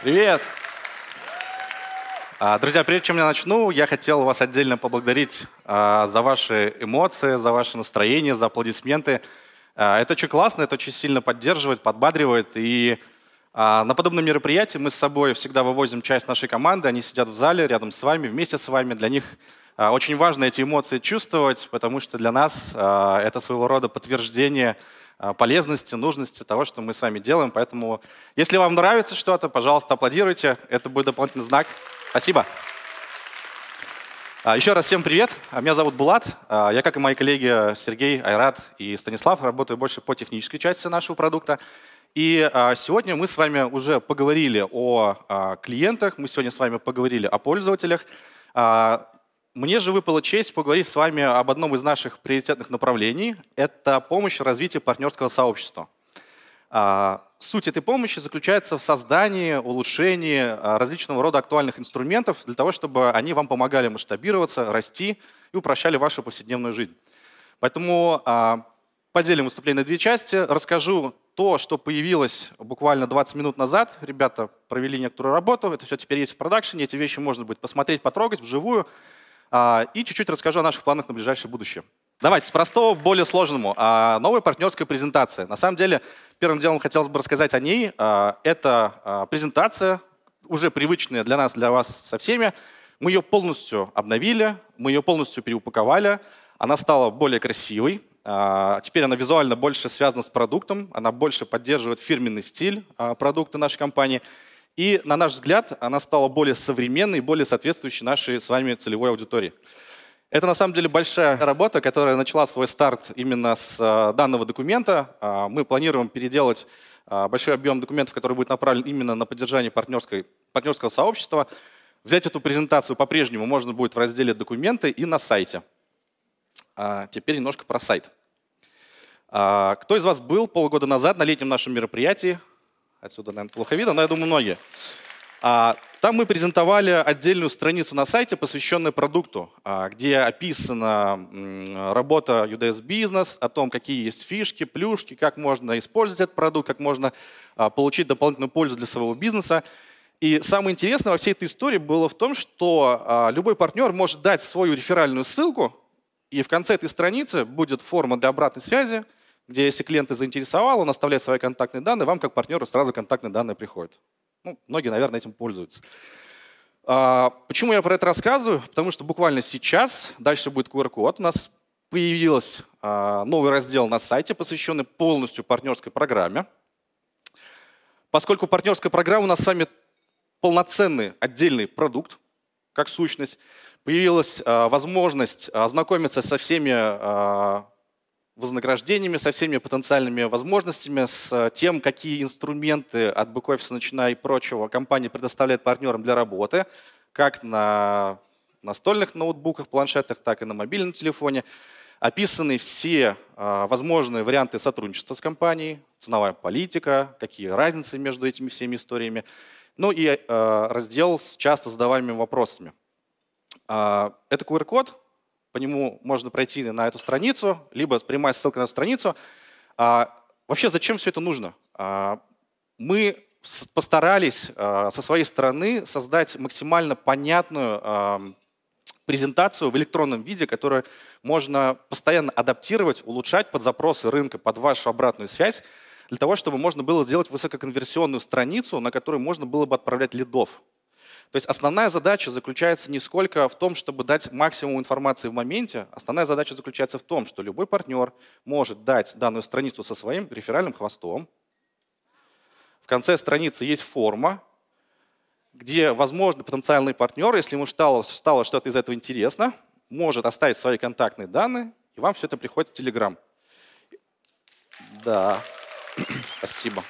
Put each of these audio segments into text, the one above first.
Привет! А, друзья, прежде чем я начну, я хотел вас отдельно поблагодарить а, за ваши эмоции, за ваше настроение, за аплодисменты. А, это очень классно, это очень сильно поддерживает, подбадривает. И на подобном мероприятии мы с собой всегда вывозим часть нашей команды. Они сидят в зале рядом с вами, вместе с вами. Для них очень важно эти эмоции чувствовать, потому что для нас это своего рода подтверждение Э, полезности, нужности того, что мы с вами делаем. Поэтому, если вам нравится что-то, пожалуйста, аплодируйте. Это будет дополнительный знак. Спасибо. А, еще раз всем привет. А, меня зовут Булат. А, я, как и мои коллеги Сергей, Айрат и Станислав, работаю больше по технической части нашего продукта. И сегодня мы с вами уже поговорили о клиентах, мы сегодня с вами поговорили о пользователях. Мне же выпала честь поговорить с вами об одном из наших приоритетных направлений. Это помощь в развитии партнерского сообщества. А, суть этой помощи заключается в создании, улучшении а, различного рода актуальных инструментов для того, чтобы они вам помогали масштабироваться, расти и упрощали вашу повседневную жизнь. Поэтому а, поделим выступление на две части. Расскажу то, что появилось буквально 20 минут назад. Ребята провели некоторую работу, это все теперь есть в продакшене, эти вещи можно будет посмотреть, потрогать вживую. А, и чуть-чуть расскажу о наших планах на ближайшее будущее. Давайте с простого к более сложному. А, новая партнерская презентация. На самом деле, первым делом хотелось бы рассказать о ней. А, это презентация, уже привычная для нас, для вас со всеми. Мы ее полностью обновили, мы ее полностью переупаковали. Она стала более красивой. Теперь она визуально больше связана с продуктом, она больше поддерживает фирменный стиль продукта нашей компании. И, на наш взгляд, она стала более современной, более соответствующей нашей с вами целевой аудитории. Это на самом деле большая работа, которая начала свой старт именно с а, данного документа. А, мы планируем переделать а, большой объем документов, который будет направлен именно на поддержание партнерской, партнерского сообщества. Взять эту презентацию по-прежнему можно будет в разделе «Документы» и на сайте. Теперь немножко про сайт. Кто из вас был полгода назад на летнем нашем мероприятии? Отсюда, наверное, плохо видно, но я думаю, многие. А, там мы презентовали отдельную страницу на сайте, посвященную продукту, а, где описана работа UDS Business, о том, какие есть фишки, плюшки, как можно использовать этот продукт, как можно а, получить дополнительную пользу для своего бизнеса. И самое интересное во всей этой истории было в том, что любой партнер может дать свою реферальную ссылку, и в конце этой страницы будет форма для обратной связи – где если клиента заинтересовал, он оставляет свои контактные данные, вам как партнеру сразу контактные данные приходят. Ну, многие, наверное, этим пользуются. А, почему я про это рассказываю? Потому что буквально сейчас, дальше будет QR-код, у нас появился а, новый раздел на сайте, посвященный полностью партнерской программе. Поскольку партнерская программа у нас с вами полноценный отдельный продукт, как сущность, появилась а, возможность ознакомиться со всеми вознаграждениями, со всеми потенциальными возможностями, с э, тем, какие инструменты от бэк-офиса, начиная и прочего, компания предоставляет партнерам для работы, как на настольных ноутбуках, планшетах, так и на мобильном телефоне. Описаны все э, возможные варианты сотрудничества с компанией, ценовая политика, какие разницы между этими всеми историями. Ну и э, раздел с часто задаваемыми вопросами. Это QR-код, по нему можно пройти на эту страницу, либо прямая ссылка на эту страницу. А, вообще, зачем все это нужно? А, мы постарались а, со своей стороны создать максимально понятную а, презентацию в электронном виде, которую можно постоянно адаптировать, улучшать под запросы рынка, под вашу обратную связь, для того, чтобы можно было сделать высококонверсионную страницу, на которой можно было бы отправлять лидов. То есть основная задача заключается не сколько в том, чтобы дать максимум информации в моменте, основная задача заключается в том, что любой партнер может дать данную страницу со своим реферальным хвостом. В конце страницы есть форма, где, возможно, потенциальный партнер, если ему стало, стало что-то из этого интересно, может оставить свои контактные данные, и вам все это приходит в Telegram. Да, спасибо.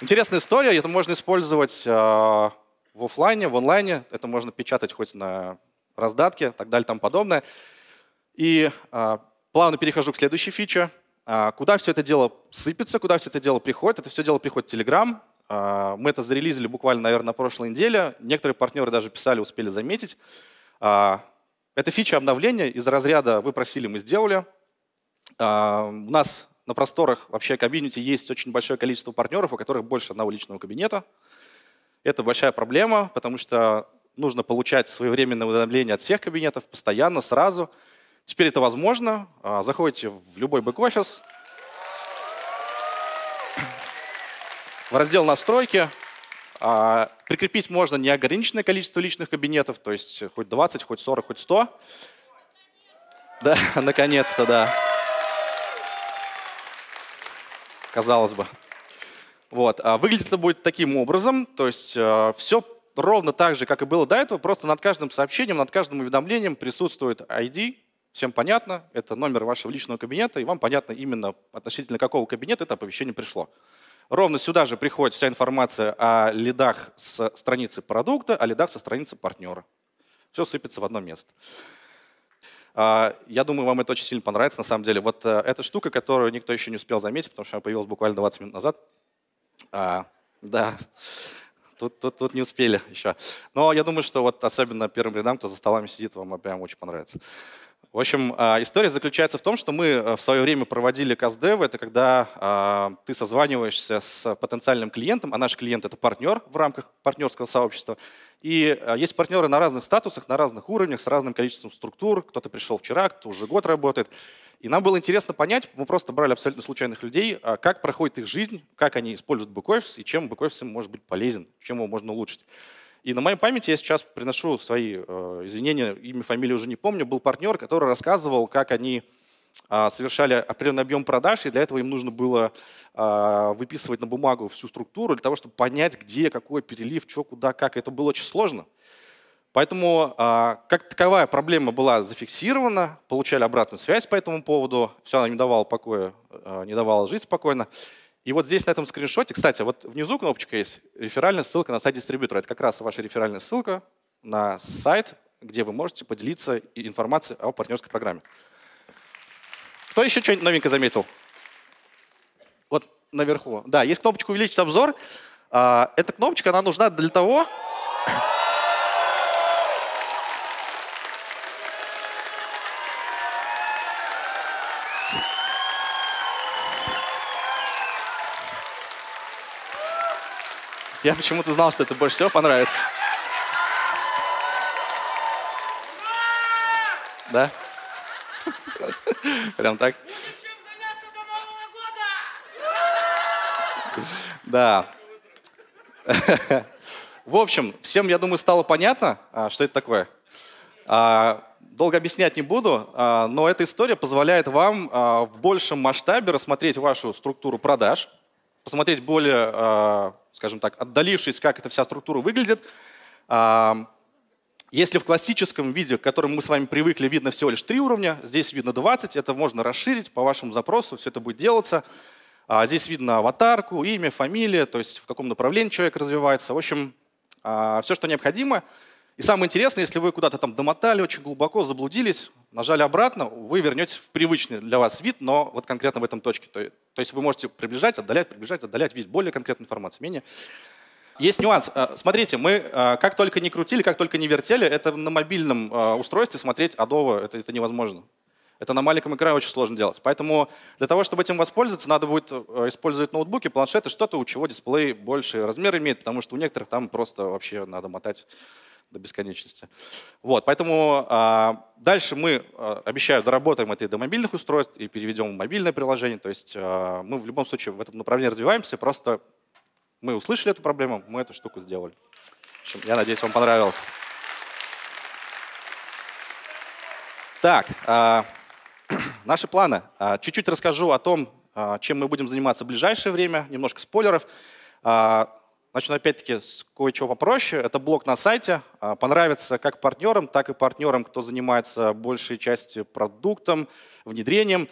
Интересная история, это можно использовать а, в офлайне, в онлайне. Это можно печатать хоть на раздатке, так далее, там подобное. И а, плавно перехожу к следующей фиче. А, куда все это дело сыпется, куда все это дело приходит? Это все дело приходит в Telegram. А, мы это зарелизили буквально, наверное, на прошлой неделе. Некоторые партнеры даже писали, успели заметить. А, это фича обновления из разряда «Вы просили, мы сделали». А, у нас на просторах вообще комьюнити есть очень большое количество партнеров, у которых больше одного личного кабинета. Это большая проблема, потому что нужно получать своевременное уведомление от всех кабинетов постоянно, сразу. Теперь это возможно. А, заходите в любой бэк-офис, в раздел «Настройки». А, прикрепить можно неограниченное количество личных кабинетов, то есть хоть 20, хоть 40, хоть 100. Да, наконец-то, да. Казалось бы. Вот. А, выглядит это будет таким образом, то есть а, все ровно так же, как и было до этого, просто над каждым сообщением, над каждым уведомлением присутствует ID, всем понятно, это номер вашего личного кабинета, и вам понятно именно относительно какого кабинета это оповещение пришло. Ровно сюда же приходит вся информация о лидах с страницы продукта, о лидах со страницы партнера. Все сыпется в одно место. А, я думаю, вам это очень сильно понравится, на самом деле. Вот э, эта штука, которую никто еще не успел заметить, потому что она появилась буквально 20 минут назад, а, да, тут, тут, тут не успели еще. Но я думаю, что вот особенно первым рядам, кто за столами сидит, вам прям очень понравится. В общем, а, история заключается в том, что мы э, в свое время проводили КАЗДЕВ. Это когда а, ты созваниваешься с потенциальным клиентом, а наш клиент — это партнер в рамках партнерского сообщества. И а, есть партнеры на разных статусах, на разных уровнях, с разным количеством структур. Кто-то пришел вчера, кто уже год работает. И нам было интересно понять, мы просто брали абсолютно случайных людей, как проходит их жизнь, как они используют бэк и чем бэк может быть полезен, чем его можно улучшить. И на моей памяти я сейчас приношу свои э, извинения, имя, фамилию уже не помню, был партнер, который рассказывал, как они а, совершали определенный объем продаж, и для этого им нужно было а, выписывать на бумагу всю структуру для того, чтобы понять, где какой перелив, что, куда, как. Это было очень сложно. Поэтому а, как таковая проблема была зафиксирована, получали обратную связь по этому поводу, все, она не давала покоя, не давала жить спокойно. И вот здесь на этом скриншоте, кстати, вот внизу кнопочка есть реферальная ссылка на сайт дистрибьютора. Это как раз ваша реферальная ссылка на сайт, где вы можете поделиться информацией о партнерской программе. Кто еще что-нибудь новенькое заметил? Вот наверху. Да, есть кнопочка «Увеличить обзор». А, эта кнопочка, она нужна для того... Я почему-то знал, что это больше всего понравится. Да? Прям так? Да. В общем, всем, я думаю, стало понятно, а, что это такое. А, долго объяснять не буду, а, но эта история позволяет вам в большем масштабе рассмотреть вашу структуру продаж, посмотреть более скажем так, отдалившись, как эта вся структура выглядит, если в классическом виде, к которому мы с вами привыкли, видно всего лишь три уровня, здесь видно 20, это можно расширить по вашему запросу, все это будет делаться. А, здесь видно аватарку, имя, фамилия, то есть в каком направлении человек развивается. В общем, а, все, что необходимо. И самое интересное, если вы куда-то там домотали, очень глубоко заблудились, нажали обратно, вы вернетесь в привычный для вас вид, но вот конкретно в этом точке. То, то есть вы можете приближать, отдалять, приближать, отдалять вид, более конкретной информации, менее. Есть нюанс. Э, смотрите, мы э, как только не крутили, как только не вертели, это на мобильном э, устройстве смотреть адово, это, это невозможно. Это на маленьком экране очень сложно делать. Поэтому для того, чтобы этим воспользоваться, надо будет использовать ноутбуки, планшеты, что-то, у чего дисплей больше размер имеет, потому что у некоторых там просто вообще надо мотать до бесконечности. Вот, поэтому а, Дальше мы, э, обещаю, доработаем это и до мобильных устройств, и переведем в мобильное приложение. То есть э, мы в любом случае в этом направлении развиваемся, просто мы услышали эту проблему, мы эту штуку сделали. я надеюсь, вам понравилось. Так, э, наши планы. Чуть-чуть расскажу о том, чем мы будем заниматься в ближайшее время, немножко спойлеров. Начну опять-таки с кое-чего попроще. Это блог на сайте. А, понравится как партнерам, так и партнерам, кто занимается большей частью продуктом, внедрением.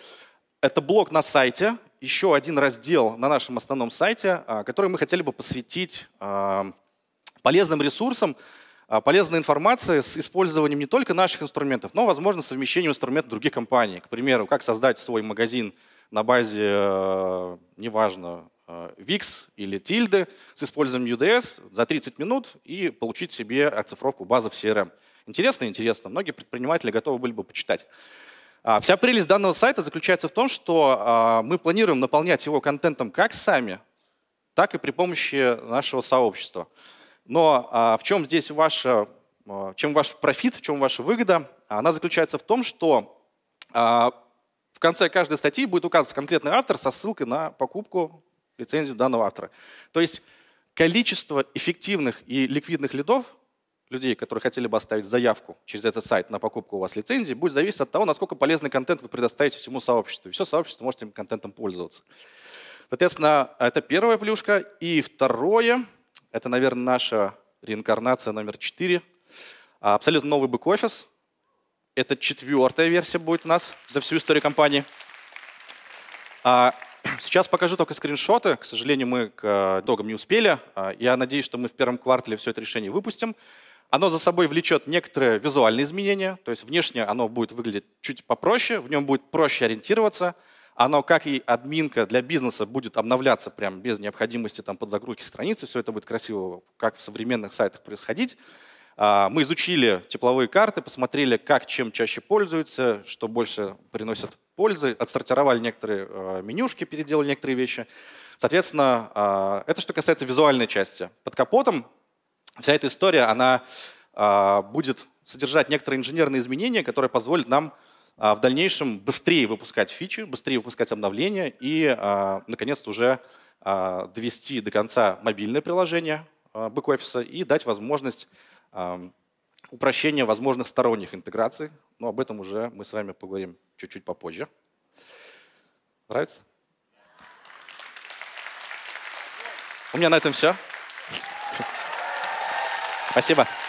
Это блог на сайте, еще один раздел на нашем основном сайте, а, который мы хотели бы посвятить а, полезным ресурсам, полезной информации с использованием не только наших инструментов, но, возможно, совмещением инструментов других компаний. К примеру, как создать свой магазин на базе, э, неважно, VIX э, или тильды с использованием UDS за 30 минут и получить себе оцифровку базы в CRM. Эм. Интересно, интересно. Многие предприниматели готовы были бы почитать. А, вся прелесть данного сайта заключается в том, что а, мы планируем наполнять его контентом как сами, так и при помощи нашего сообщества. Но а, в чем здесь ваша, чем ваш профит, в чем ваша выгода? Она заключается в том, что в конце каждой статьи будет указан конкретный автор со ссылкой на покупку лицензию данного автора. То есть количество эффективных и ликвидных лидов, людей, которые хотели бы оставить заявку через этот сайт на покупку у вас лицензии, будет зависеть от того, насколько полезный контент вы предоставите всему сообществу. И все сообщество может этим контентом пользоваться. Соответственно, это первая плюшка. И второе, это, наверное, наша реинкарнация номер 4. А, абсолютно новый бэк-офис. Это четвертая версия будет у нас за всю историю компании. А, Сейчас покажу только скриншоты. К сожалению, мы к э, догам не успели. Э, я надеюсь, что мы в первом квартале все это решение выпустим. Оно за собой влечет некоторые визуальные изменения, то есть внешне оно будет выглядеть чуть попроще, в нем будет проще ориентироваться, оно, как и админка для бизнеса, будет обновляться прям без необходимости там, подзагрузки страницы, все это будет красиво, как в современных сайтах происходить. А, мы изучили тепловые карты, посмотрели, как чем чаще пользуются, что больше приносит пользы, отсортировали некоторые э, менюшки, переделали некоторые вещи. Соответственно, э, это что касается визуальной части. Под капотом вся эта история, она э, будет содержать некоторые инженерные изменения, которые позволят нам в дальнейшем быстрее выпускать фичи, быстрее выпускать обновления и, наконец-то, уже довести до конца мобильное приложение бэк-офиса и дать возможность эм, упрощения возможных сторонних интеграций. Но об этом уже мы с вами поговорим чуть-чуть попозже. Нравится? У меня на этом все. Спасибо.